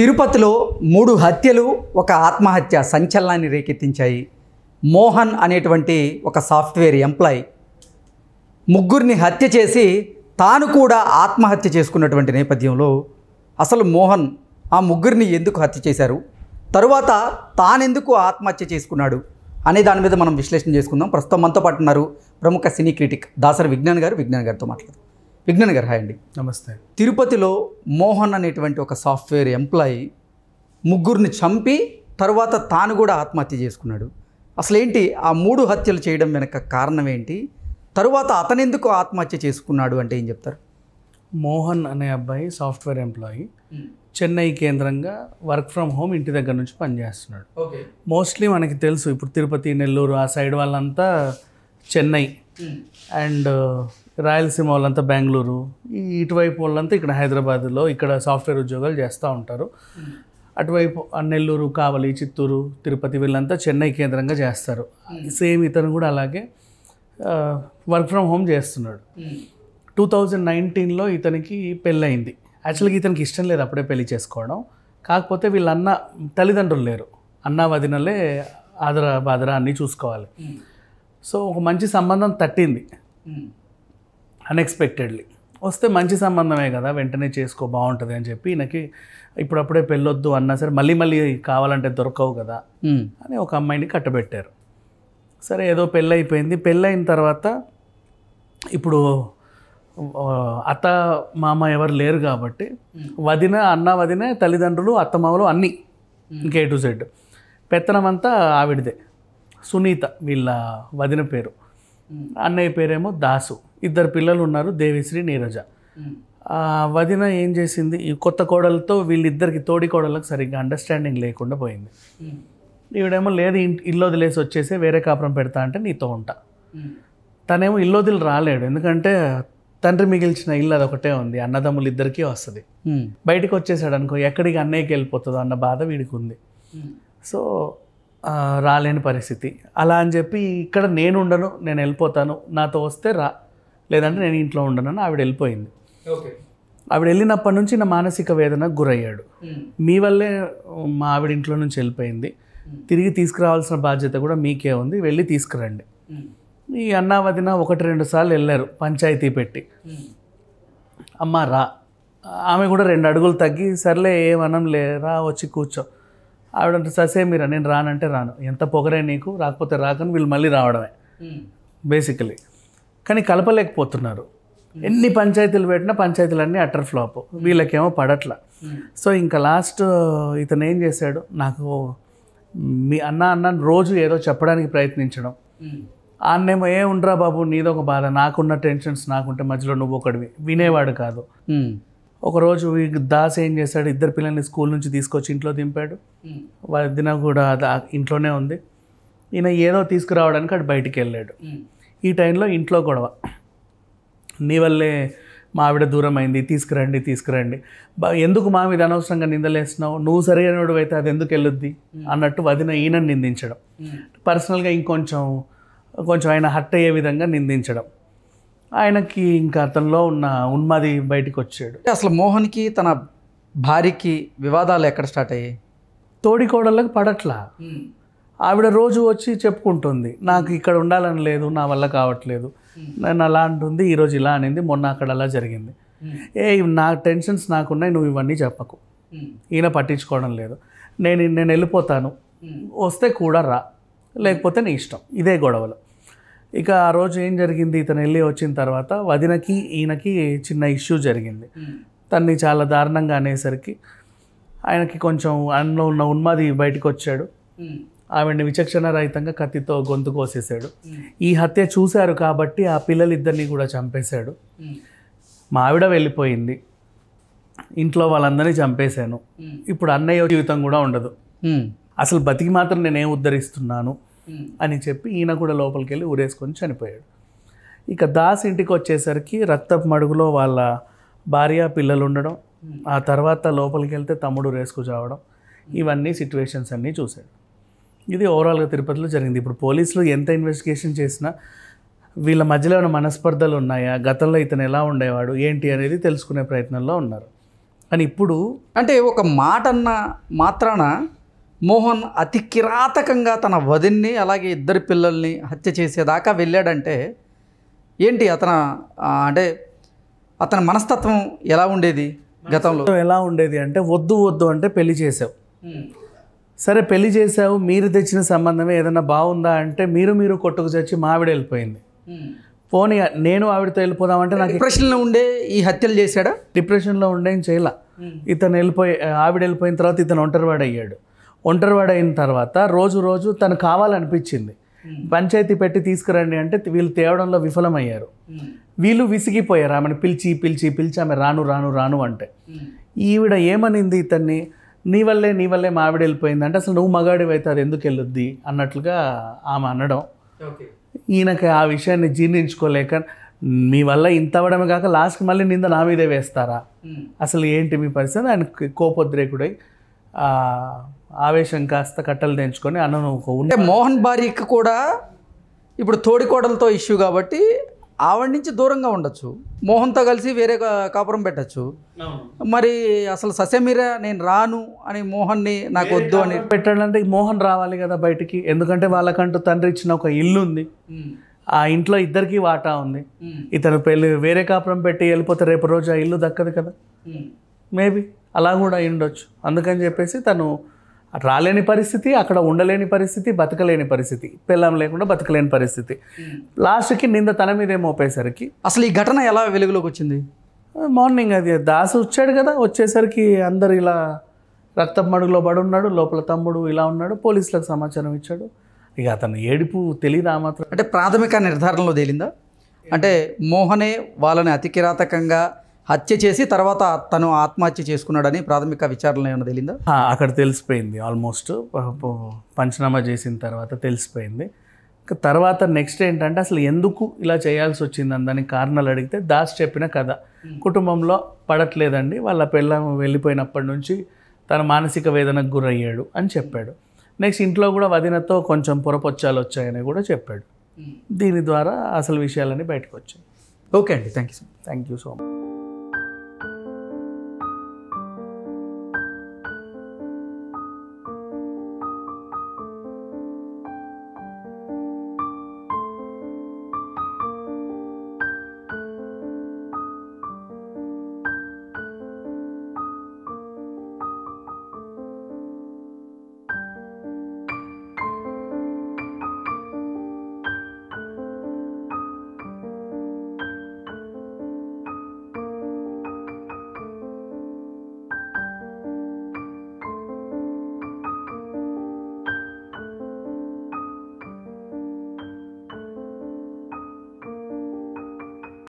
తిరుపతిలో మూడు హత్యలు ఒక ఆత్మహత్య సంచలనాన్ని రేకెత్తించాయి మోహన్ అనేటువంటి ఒక సాఫ్ట్వేర్ ఎంప్లాయీ ముగ్గురిని హత్య చేసి తాను కూడా ఆత్మహత్య చేసుకున్నటువంటి నేపథ్యంలో అసలు మోహన్ ఆ ముగ్గురిని ఎందుకు హత్య చేశారు తరువాత తానెందుకు ఆత్మహత్య చేసుకున్నాడు అనే దాని మీద మనం విశ్లేషణ చేసుకుందాం ప్రస్తుతం మనతో పాటు ఉన్నారు ప్రముఖ సినీ క్రిటిక్ దాసరి విజ్ఞాన్ గారు విజ్ఞాన్ గారితో మాట్లాడుతాం విజ్ఞాన్ గారు హాయ్ అండి నమస్తే తిరుపతిలో మోహన్ అనేటువంటి ఒక సాఫ్ట్వేర్ ఎంప్లాయీ ముగ్గురిని చంపి తర్వాత తాను కూడా ఆత్మహత్య చేసుకున్నాడు అసలేంటి ఆ మూడు హత్యలు చేయడం వెనక కారణం ఏంటి తరువాత అతనెందుకు ఆత్మహత్య చేసుకున్నాడు అంటే ఏం చెప్తారు మోహన్ అనే అబ్బాయి సాఫ్ట్వేర్ ఎంప్లాయీ hmm. చెన్నై కేంద్రంగా వర్క్ ఫ్రమ్ హోమ్ ఇంటి దగ్గర నుంచి పనిచేస్తున్నాడు మోస్ట్లీ మనకి తెలుసు ఇప్పుడు తిరుపతి నెల్లూరు ఆ సైడ్ వాళ్ళంతా చెన్నై hmm. అండ్ రాయలసీమ వాళ్ళంతా బెంగళూరు ఇటువైపు వాళ్ళంతా ఇక్కడ హైదరాబాద్లో ఇక్కడ సాఫ్ట్వేర్ ఉద్యోగాలు చేస్తూ ఉంటారు అటువైపు నెల్లూరు కావలి చిత్తూరు తిరుపతి వీళ్ళంతా చెన్నై కేంద్రంగా చేస్తారు hmm. సేమ్ ఇతను కూడా అలాగే వర్క్ ఫ్రమ్ హోమ్ చేస్తున్నాడు టూ థౌజండ్ నైన్టీన్లో ఇతనికి పెళ్ళయింది యాక్చువల్గా ఇతనికి ఇష్టం లేదు అప్పుడే పెళ్లి చేసుకోవడం కాకపోతే వీళ్ళ అన్న తల్లిదండ్రులు లేరు అన్న వదినలే ఆదరా బాదరా అన్నీ చూసుకోవాలి hmm. సో ఒక మంచి సంబంధం తట్టింది hmm. అన్ఎక్స్పెక్టెడ్లీ వస్తే మంచి సంబంధమే కదా వెంటనే చేసుకో బాగుంటుంది అని చెప్పి ఈయనకి ఇప్పుడప్పుడే పెళ్ళొద్దు అన్నా సరే మళ్ళీ మళ్ళీ కావాలంటే దొరకవు కదా అని ఒక అమ్మాయిని కట్టబెట్టారు సరే ఏదో పెళ్ళైపోయింది పెళ్ళైన తర్వాత ఇప్పుడు అత్త మామ ఎవరు లేరు కాబట్టి వదిన అన్న వదిన తల్లిదండ్రులు అత్తమామలు అన్నీ ఇంకే టు జెడ్ పెత్తనం అంతా ఆవిడదే సునీత వీళ్ళ వదిన పేరు అన్నయ్య పేరేమో దాసు ఇద్దరు పిల్లలు ఉన్నారు దేవిశ్రీ నీరజ వదిన ఏం చేసింది ఈ కొత్త కోడలతో వీళ్ళిద్దరికి తోడి కోడలకు సరిగ్గా అండర్స్టాండింగ్ లేకుండా పోయింది ఈవిడేమో లేదు ఇల్లు వదిలేసి వచ్చేసి వేరే కాపురం పెడతా అంటే నీతో ఉంటా తనేమో ఇల్లు వదిలి రాలేడు ఎందుకంటే తండ్రి మిగిల్చిన ఇల్లు అదొకటే ఉంది అన్నదమ్ములు ఇద్దరికీ వస్తుంది బయటకు వచ్చేసాడు అనుకో ఎక్కడికి అన్నయ్యకి వెళ్ళిపోతుందో అన్న బాధ వీడికి ఉంది సో రాలేని పరిస్థితి అలా అని చెప్పి ఇక్కడ నేను ఉండను నేను వెళ్ళిపోతాను నాతో వస్తే రా లేదంటే నేను ఇంట్లో ఉండనని ఆవిడ వెళ్ళిపోయింది ఆవిడ వెళ్ళినప్పటి నుంచి నా మానసిక వేదన గురయ్యాడు మీ వల్లే మా ఆవిడ ఇంట్లో నుంచి వెళ్ళిపోయింది తిరిగి తీసుకురావాల్సిన బాధ్యత కూడా మీకే ఉంది వెళ్ళి తీసుకురండి ఈ అన్నా వదిన ఒకటి రెండు సార్లు వెళ్ళారు పంచాయతీ పెట్టి అమ్మ రా ఆమె కూడా రెండు అడుగులు తగ్గి సర్లే ఏమనం లేరా వచ్చి కూర్చో ఆవిడంటే ససే మీరా నేను రానంటే రాను ఎంత పొగరే నీకు రాకపోతే రాకని వీళ్ళు మళ్ళీ రావడమే బేసికలీ కానీ కలపలేకపోతున్నారు ఎన్ని పంచాయతీలు పెట్టినా పంచాయతీలన్నీ అటర్ ఫ్లాప్ వీళ్ళకేమో పడట్ల సో ఇంకా లాస్ట్ ఇతను ఏం చేశాడు నాకు మీ అన్న అన్న రోజు ఏదో చెప్పడానికి ప్రయత్నించడం ఆన్నేమో ఏ ఉండరా బాబు నీదొక బాధ నాకున్న టెన్షన్స్ నాకుంటే మధ్యలో నువ్వు ఒకటివి వినేవాడు కాదు ఒకరోజు ఈ దాస్ ఏం చేశాడు ఇద్దరు పిల్లల్ని స్కూల్ నుంచి తీసుకొచ్చి ఇంట్లో దింపాడు వదిన కూడా ఇంట్లోనే ఉంది ఈయన ఏదో తీసుకురావడానికి అటు బయటికి వెళ్ళాడు ఈ టైంలో ఇంట్లో గొడవ నీ వల్లే మా ఆవిడ దూరం అయింది తీసుకురండి తీసుకురండి ఎందుకు మా మీద అనవసరంగా నిందలేస్తున్నావు నువ్వు సరైనడు అయితే అది ఎందుకు వెళ్ళొద్ది అన్నట్టు వదిన ఈయనని నిందించడం పర్సనల్గా ఇంకొంచెం కొంచెం ఆయన హట్ అయ్యే విధంగా నిందించడం ఆయనకి ఇంకా అతనిలో ఉన్న ఉన్మాది బయటకు వచ్చాడు అసలు మోహన్కి తన భార్యకి వివాదాలు ఎక్కడ స్టార్ట్ అయ్యాయి తోడికోడళ్ళకి పడట్లా ఆవిడ రోజు వచ్చి చెప్పుకుంటుంది నాకు ఇక్కడ ఉండాలని లేదు నా వల్ల కావట్లేదు నేను అలా అంటుంది ఈరోజు ఇలా అనింది మొన్న అక్కడ అలా జరిగింది ఏ నా టెన్షన్స్ నాకున్నాయి నువ్వు ఇవన్నీ చెప్పకు ఈయన పట్టించుకోవడం లేదు నేను నేను వెళ్ళిపోతాను వస్తే కూడా రా లేకపోతే నీ ఇష్టం ఇదే గొడవలు ఇక ఆ రోజు ఏం జరిగింది ఇతను వెళ్ళి వచ్చిన తర్వాత వదినకి ఈయనకి చిన్న ఇష్యూ జరిగింది తన్ని చాలా దారుణంగా అనేసరికి ఆయనకి కొంచెం ఆయనలో ఉన్న ఉన్మాది బయటకు వచ్చాడు ఆవిడని విచక్షణ రహితంగా కత్తితో గొంతు కోసేశాడు ఈ హత్య చూశారు కాబట్టి ఆ పిల్లలిద్దరిని కూడా చంపేశాడు మా ఆవిడ వెళ్ళిపోయింది ఇంట్లో వాళ్ళందరినీ చంపేశాను ఇప్పుడు అన్నయ్య జీవితం కూడా ఉండదు అసలు బతికి మాత్రం నేనేం ఉద్ధరిస్తున్నాను Hmm. అని చెప్పి ఈయన కూడా లోపలికి వెళ్ళి ఊరేసుకొని చనిపోయాడు ఇక దాస్ ఇంటికి వచ్చేసరికి రక్తపు మడుగులో వాళ్ళ భార్య పిల్లలు ఉండడం hmm. ఆ తర్వాత లోపలికి వెళ్తే తమ్ముడు రేసుకు చావడం hmm. ఇవన్నీ సిచ్యువేషన్స్ అన్నీ చూశాడు ఇది ఓవరాల్గా తిరుపతిలో జరిగింది ఇప్పుడు పోలీసులు ఎంత ఇన్వెస్టిగేషన్ చేసినా వీళ్ళ మధ్యలో ఉన్న మనస్పర్ధలు ఉన్నాయా గతంలో ఇతను ఎలా ఉండేవాడు ఏంటి అనేది తెలుసుకునే ప్రయత్నంలో ఉన్నారు కానీ ఇప్పుడు అంటే ఒక మాట అన్న మాత్రాన మోహన్ అతి కిరాతకంగా తన వదిన్ని అలాగే ఇద్దరు పిల్లల్ని హత్య చేసేదాకా వెళ్ళాడంటే ఏంటి అతను అంటే అతని మనస్తత్వం ఎలా ఉండేది గతంలో ఎలా ఉండేది అంటే వద్దు వద్దు అంటే పెళ్లి చేసావు సరే పెళ్లి చేసావు మీరు తెచ్చిన సంబంధమే ఏదైనా బాగుందా అంటే మీరు మీరు కొట్టుకు చచ్చి మావిడ వెళ్ళిపోయింది పోనీ నేను ఆవిడతో వెళ్ళిపోదామంటే నాకు డిప్రెషన్లో ఉండే ఈ హత్యలు చేశాడా డిప్రెషన్లో ఉండేం చేయలే ఇతను వెళ్ళిపోయి ఆవిడ వెళ్ళిపోయిన తర్వాత ఇతను ఒంటరివాడు అయ్యాడు ఒంటరివాడైన తర్వాత రోజు రోజు తను కావాలనిపించింది పంచాయతీ పెట్టి తీసుకురండి అంటే వీళ్ళు తేవడంలో విఫలమయ్యారు వీళ్ళు విసిగిపోయారు ఆమెను పిలిచి పిలిచి పిలిచి ఆమె రాను రాను రాను అంటే ఈవిడ ఏమనింది ఇతన్ని నీ వల్లే నీ వల్లే మా ఆవిడ వెళ్ళిపోయింది అంటే అసలు నువ్వు మగాడివైతే అయితే అది ఎందుకు వెళ్ళొద్ది అన్నట్లుగా ఆమె అనడం ఈయనకి ఆ విషయాన్ని జీర్ణించుకోలేక మీ వల్ల ఇంత అవ్వడమే కాక లాస్ట్కి మళ్ళీ నింద నా మీదే వేస్తారా అసలు ఏంటి మీ పరిస్థితి ఆయన కోపోద్రేకుడై ఆవేశం కాస్త కట్టలు తెంచుకొని అన్న ఉంటే మోహన్ భార్యకి కూడా ఇప్పుడు తోడికోడలతో ఇష్యూ కాబట్టి ఆవిడ నుంచి దూరంగా ఉండొచ్చు మోహన్తో కలిసి వేరే కాపురం పెట్టచ్చు మరి అసలు ససేమిరా నేను రాను అని మోహన్ని నాకు వద్దు అని పెట్టాలంటే మోహన్ రావాలి కదా బయటికి ఎందుకంటే వాళ్ళకంటూ తండ్రి ఇచ్చిన ఒక ఇల్లు ఉంది ఆ ఇంట్లో ఇద్దరికి వాటా ఉంది ఇతను పెళ్ళి వేరే కాపురం పెట్టి వెళ్ళిపోతే రేపు రోజు ఆ ఇల్లు దక్కదు కదా మేబీ అలా కూడా ఉండొచ్చు అందుకని చెప్పేసి తను రాలేని పరిస్థితి అక్కడ ఉండలేని పరిస్థితి బతకలేని పరిస్థితి పిల్లం లేకుండా బతకలేని పరిస్థితి hmm. లాస్ట్కి నింద తన మీదే మోపేసరికి అసలు ఈ ఘటన ఎలా వెలుగులోకి వచ్చింది మార్నింగ్ అది దాసు వచ్చాడు కదా వచ్చేసరికి అందరు ఇలా రక్తం మడుగులో పడున్నాడు లోపల తమ్ముడు ఇలా ఉన్నాడు పోలీసులకు సమాచారం ఇచ్చాడు ఇక అతను ఏడుపు తెలియదా మాత్రం అంటే ప్రాథమిక నిర్ధారణలో తేలిందా అంటే మోహనే వాళ్ళని అతికిరాతకంగా హత్య చేసి తర్వాత తను ఆత్మహత్య చేసుకున్నాడని ప్రాథమిక విచారణ ఏమైనా తెలియదా అక్కడ తెలిసిపోయింది ఆల్మోస్ట్ పంచనామా చేసిన తర్వాత తెలిసిపోయింది తర్వాత నెక్స్ట్ ఏంటంటే అసలు ఎందుకు ఇలా చేయాల్సి వచ్చిందని దానికి కారణాలు అడిగితే దాస్ చెప్పిన కథ కుటుంబంలో పడట్లేదండి వాళ్ళ పిల్ల వెళ్ళిపోయినప్పటి నుంచి తన మానసిక వేదనకు గురయ్యాడు అని చెప్పాడు నెక్స్ట్ ఇంట్లో కూడా వదినతో కొంచెం పొరపొచ్చాలు వచ్చాయని కూడా చెప్పాడు దీని ద్వారా అసలు విషయాలన్నీ బయటకు వచ్చాయి ఓకే అండి thank you so thank you so much